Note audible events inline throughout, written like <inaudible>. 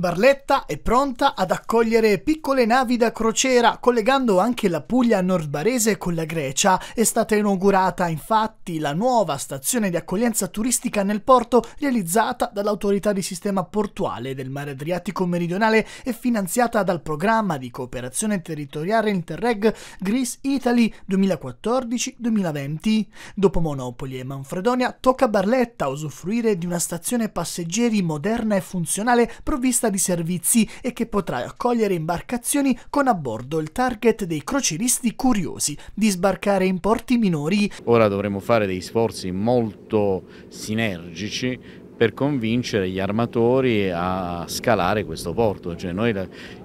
Barletta è pronta ad accogliere piccole navi da crociera, collegando anche la Puglia nordbarese con la Grecia. È stata inaugurata infatti la nuova stazione di accoglienza turistica nel porto, realizzata dall'autorità di sistema portuale del mare Adriatico meridionale e finanziata dal programma di cooperazione territoriale Interreg Greece Italy 2014-2020. Dopo Monopoli e Manfredonia, tocca a Barletta usufruire di una stazione passeggeri moderna e funzionale provvista di servizi e che potrà accogliere imbarcazioni con a bordo il target dei croceristi curiosi di sbarcare in porti minori. Ora dovremo fare dei sforzi molto sinergici per convincere gli armatori a scalare questo porto. Cioè noi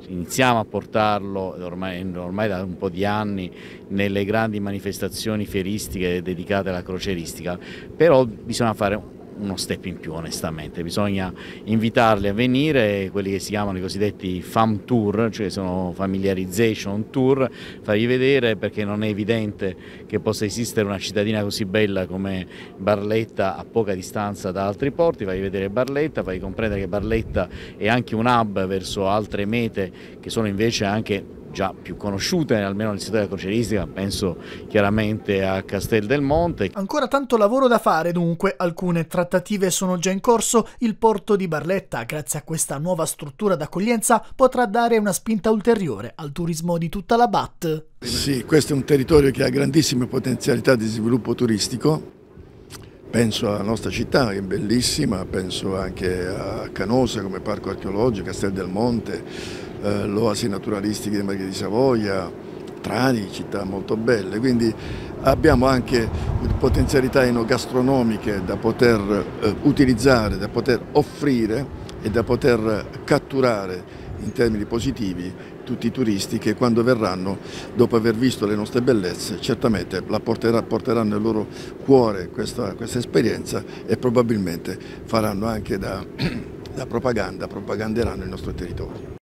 iniziamo a portarlo ormai, ormai, da un po' di anni nelle grandi manifestazioni fieristiche dedicate alla croceristica, però bisogna fare uno step in più onestamente, bisogna invitarli a venire, quelli che si chiamano i cosiddetti fam tour, cioè sono familiarization tour, fargli vedere perché non è evidente che possa esistere una cittadina così bella come Barletta a poca distanza da altri porti, fargli vedere Barletta, fargli comprendere che Barletta è anche un hub verso altre mete che sono invece anche già più conosciute, almeno nel settore della crocieristica, penso chiaramente a Castel del Monte. Ancora tanto lavoro da fare dunque, alcune trattative sono già in corso, il porto di Barletta, grazie a questa nuova struttura d'accoglienza, potrà dare una spinta ulteriore al turismo di tutta la BAT. Sì, questo è un territorio che ha grandissime potenzialità di sviluppo turistico, penso alla nostra città che è bellissima, penso anche a Canosa come parco archeologico, Castel del Monte, eh, l'oasi naturalistica di Margherita di Savoia, Trani, città molto belle, quindi abbiamo anche potenzialità enogastronomiche da poter eh, utilizzare, da poter offrire e da poter catturare in termini positivi tutti i turisti che quando verranno, dopo aver visto le nostre bellezze, certamente la porterà, porteranno nel loro cuore questa, questa, esperienza e probabilmente faranno anche da, <clears throat> da propaganda, propaganderanno il nostro territorio.